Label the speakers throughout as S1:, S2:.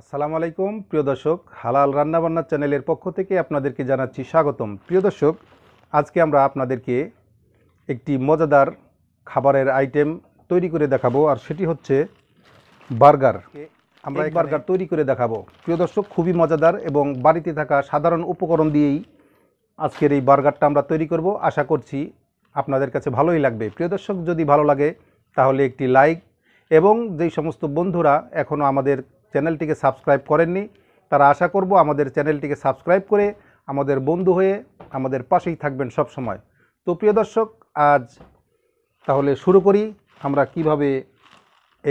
S1: আসসালামু আলাইকুম প্রিয় দর্শক হালাল রান্নাবান্না চ্যানেলের পক্ষ থেকে আপনাদেরকে জানাচ্ছি স্বাগতম প্রিয় দর্শক আজকে আমরা আপনাদেরকে একটি মজাদার খাবারের আইটেম তৈরি করে দেখাবো আর সেটি হচ্ছে বার্গার আমরা এক বার্গার তৈরি করে দেখাবো প্রিয় দর্শক খুবই মজাদার এবং বাড়িতে থাকা সাধারণ উপকরণ দিয়েই আজকের এই বার্গারটা আমরা তৈরি করব আশা করছি আপনাদের কাছে ভালোই লাগবে প্রিয় দর্শক যদি ভালো লাগে তাহলে একটি লাইক এবং যেই সমস্ত বন্ধুরা এখনও আমাদের চ্যানেলটিকে সাবস্ক্রাইব করেননি তারা আশা করব আমাদের চ্যানেলটিকে সাবস্ক্রাইব করে আমাদের বন্ধু হয়ে আমাদের পাশেই থাকবেন সব সময় তো প্রিয় দর্শক আজ তাহলে শুরু করি আমরা কিভাবে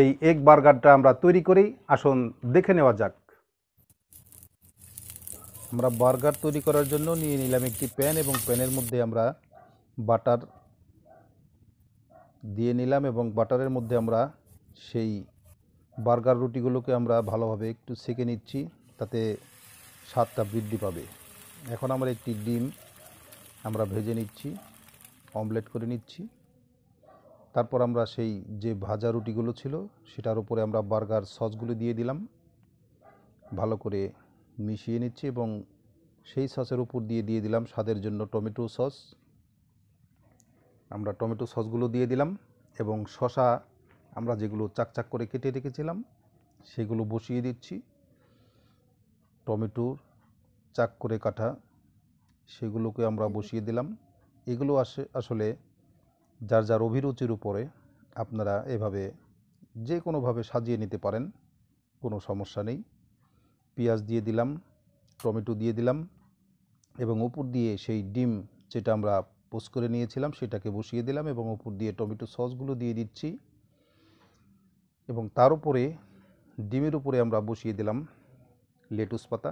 S1: এই এগ বার্গারটা আমরা তৈরি করি আসুন দেখে নেওয়া যাক আমরা বার্গার তৈরি করার জন্য নিয়ে নিলাম একটি প্যান এবং প্যানের মধ্যে আমরা বাটার দিয়ে নিলাম এবং বাটারের মধ্যে আমরা সেই বার্গার রুটিগুলোকে আমরা ভালোভাবে একটু সেঁকে নিচ্ছি তাতে স্বাদটা বৃদ্ধি পাবে এখন আমরা একটি ডিম আমরা ভেজে নিচ্ছি অমলেট করে নিচ্ছি তারপর আমরা সেই যে ভাজা রুটিগুলো ছিল সেটার উপরে আমরা বার্গার সসগুলো দিয়ে দিলাম ভালো করে মিশিয়ে নিচ্ছি এবং সেই সসের উপর দিয়ে দিয়ে দিলাম স্বাদের জন্য টমেটো সস আমরা টমেটো সসগুলো দিয়ে দিলাম এবং শশা আমরা যেগুলো চাকচাক করে কেটে রেখেছিলাম সেগুলো বসিয়ে দিচ্ছি টমেটোর চাক করে কাটা সেগুলোকে আমরা বসিয়ে দিলাম এগুলো আসলে যার যার অভিরুচির উপরে আপনারা এভাবে যে কোনোভাবে সাজিয়ে নিতে পারেন কোনো সমস্যা নেই পেঁয়াজ দিয়ে দিলাম টমেটো দিয়ে দিলাম এবং উপর দিয়ে সেই ডিম যেটা আমরা পোস্ট করে নিয়েছিলাম সেটাকে বসিয়ে দিলাম এবং উপর দিয়ে টমেটো সসগুলো দিয়ে দিচ্ছি এবং তার উপরে ডিমের উপরে আমরা বসিয়ে দিলাম লেটুস পাতা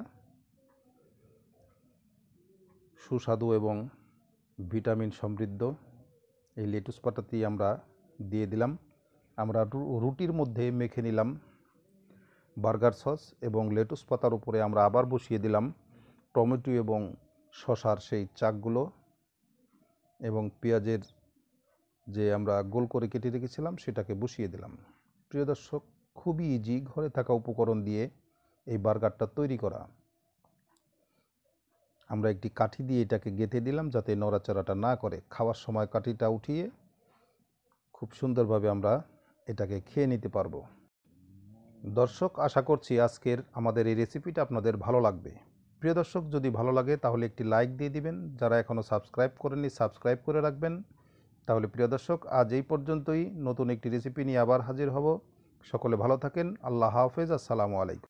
S1: সুস্বাদু এবং ভিটামিন সমৃদ্ধ এই লেটুস পাতাটি আমরা দিয়ে দিলাম আমরা রুটির মধ্যে মেখে নিলাম বার্গার সস এবং লেটুস পাতার উপরে আমরা আবার বসিয়ে দিলাম টমেটো এবং শশার সেই চাকগুলো এবং পেঁয়াজের যে আমরা গোল করে কেটে রেখেছিলাম সেটাকে বসিয়ে দিলাম প্রিয় দর্শক খুবই ইজি ঘরে থাকা উপকরণ দিয়ে এই বার্গারটা তৈরি করা আমরা একটি কাঠি দিয়ে এটাকে গেঁথে দিলাম যাতে নড়াচড়াটা না করে খাওয়ার সময় কাঠিটা উঠিয়ে খুব সুন্দরভাবে আমরা এটাকে খেয়ে নিতে পারবো দর্শক আশা করছি আজকের আমাদের এই রেসিপিটা আপনাদের ভালো লাগবে প্রিয় দর্শক যদি ভালো লাগে তাহলে একটি লাইক দিয়ে দিবেন যারা এখনও সাবস্ক্রাইব করেনি সাবস্ক্রাইব করে রাখবেন তাহলে প্রিয় দর্শক আজ এই পর্যন্তই নতুন একটি রেসিপি নিয়ে আবার হাজির হব সকলে ভালো থাকেন আল্লাহ হাফেজ আসসালামু আলাইকুম